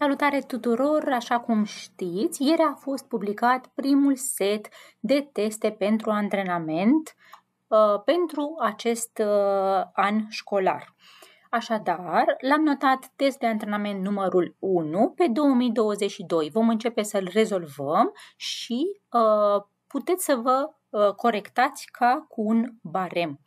Salutare tuturor! Așa cum știți, ieri a fost publicat primul set de teste pentru antrenament uh, pentru acest uh, an școlar. Așadar, l-am notat test de antrenament numărul 1 pe 2022. Vom începe să-l rezolvăm și uh, puteți să vă uh, corectați ca cu un barem.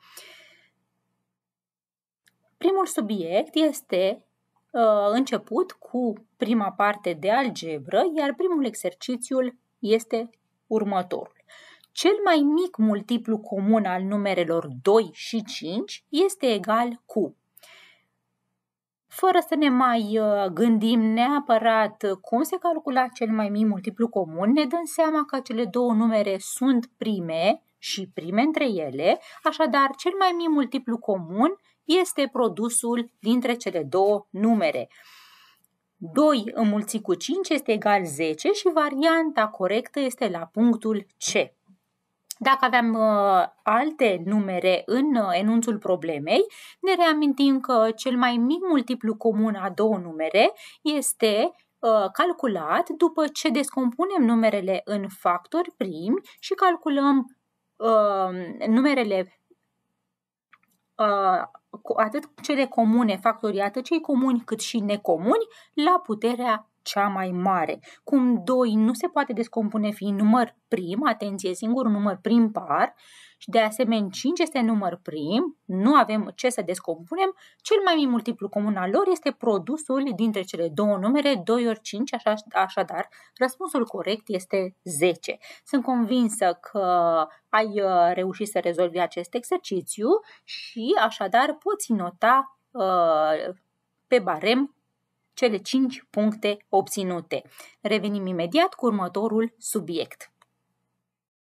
Primul subiect este Uh, început cu prima parte de algebră, iar primul exercițiul este următorul. Cel mai mic multiplu comun al numerelor 2 și 5 este egal cu fără să ne mai uh, gândim neapărat cum se calcula cel mai mic multiplu comun, ne dăm seama că cele două numere sunt prime și prime între ele, așadar cel mai mic multiplu comun este produsul dintre cele două numere. 2 înmulțit cu 5 este egal 10 și varianta corectă este la punctul C. Dacă aveam uh, alte numere în uh, enunțul problemei, ne reamintim că cel mai mic multiplu comun a două numere este uh, calculat după ce descompunem numerele în factori primi și calculăm uh, numerele uh, atât cele comune factorii atât cei comuni cât și necomuni, la puterea cea mai mare. Cum 2 nu se poate descompune fiind număr prim, atenție, singur număr prim par, și de asemenea 5 este număr prim, nu avem ce să descompunem, cel mai mic multiplu comun al lor este produsul dintre cele două numere, 2 ori 5, așa, așadar răspunsul corect este 10. Sunt convinsă că ai uh, reușit să rezolvi acest exercițiu și așadar poți nota uh, pe barem cele 5 puncte obținute. Revenim imediat cu următorul subiect.